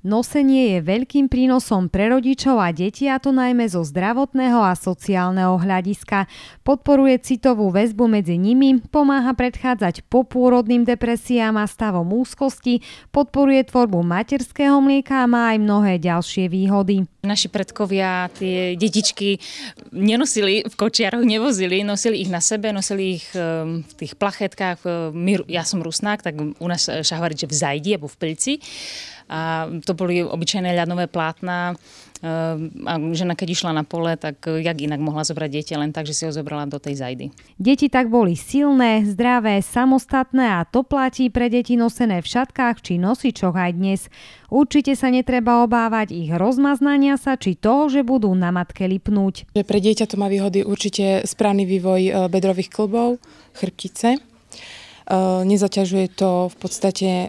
Nosenie je veľkým prínosom pre rodičov a deti a to najmä zo zdravotného a sociálneho hľadiska. Podporuje citovú väzbu medzi nimi, pomáha predchádzať popôrodným depresiám a stavom úzkosti, podporuje tvorbu materského mlieka a má aj mnohé ďalšie výhody. Naši predkovia tie detičky nenosili v kočiaroch, nevozili, nosili ich na sebe, nosili ich eh, v tých plachetkách. Eh, ja som Rusnák, tak u nás eh, šahvariče v zajdi alebo v plci. A to boli obyčajné ľadové plátna eh, a žena keď išla na pole, tak eh, jak inak mohla zobrať dieťa len tak, že si ho zobrala do tej zajdy. Deti tak boli silné, zdravé, samostatné a to platí pre deti nosené v šatkách či nosičoch aj dnes. Určite sa netreba obávať ich rozmaznania sa či toho, že budú na matke lipnúť. Pre dieťa to má výhody určite správny vývoj eh, bedrových klbov, chrbtice, E, nezaťažuje to v podstate e,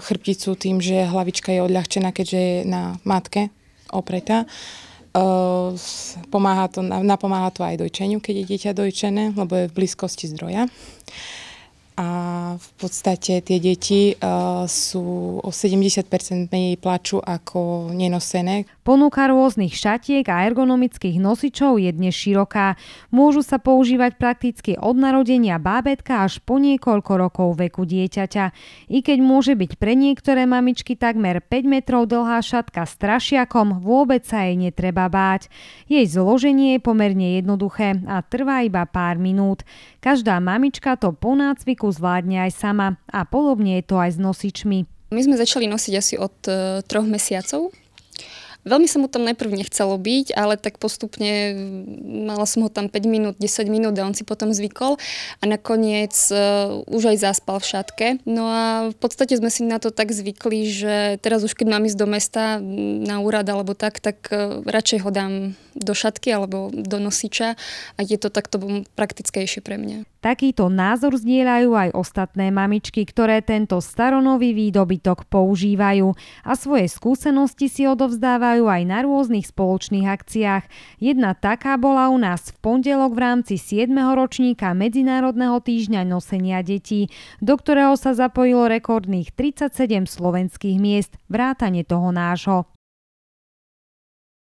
chrbticu tým, že hlavička je odľahčená, keďže je na matke opretá. E, pomáha to, napomáha to aj dojčeniu, keď je dieťa dojčené, lebo je v blízkosti zdroja a v podstate tie deti uh, sú o 70% menej plaču ako nenosené. Ponúka rôznych šatiek a ergonomických nosičov je dnes široká. Môžu sa používať prakticky od narodenia bábetka až po niekoľko rokov veku dieťaťa. I keď môže byť pre niektoré mamičky takmer 5 metrov dlhá šatka s trašiakom, vôbec sa jej netreba báť. Jej zloženie je pomerne jednoduché a trvá iba pár minút. Každá mamička to po nácviku prevádzku zvládne aj sama a podobne je to aj s nosičmi. My sme začali nosiť asi od e, troch mesiacov. Veľmi som mu tam najprv nechcelo byť, ale tak postupne mala som ho tam 5 minút, 10 minút a on si potom zvykol a nakoniec uh, už aj zaspal v šatke. No a v podstate sme si na to tak zvykli, že teraz už keď mám ísť do mesta na úrad alebo tak, tak uh, radšej ho dám do šatky alebo do nosiča a je to takto praktickejšie pre mňa. Takýto názor zdieľajú aj ostatné mamičky, ktoré tento staronový výdobytok používajú a svoje skúsenosti si odovzdávajú aj na rôznych spoločných akciách. Jedna taká bola u nás v pondelok v rámci 7. ročníka Medzinárodného týždňa nosenia detí, do ktorého sa zapojilo rekordných 37 slovenských miest, vrátane toho nášho.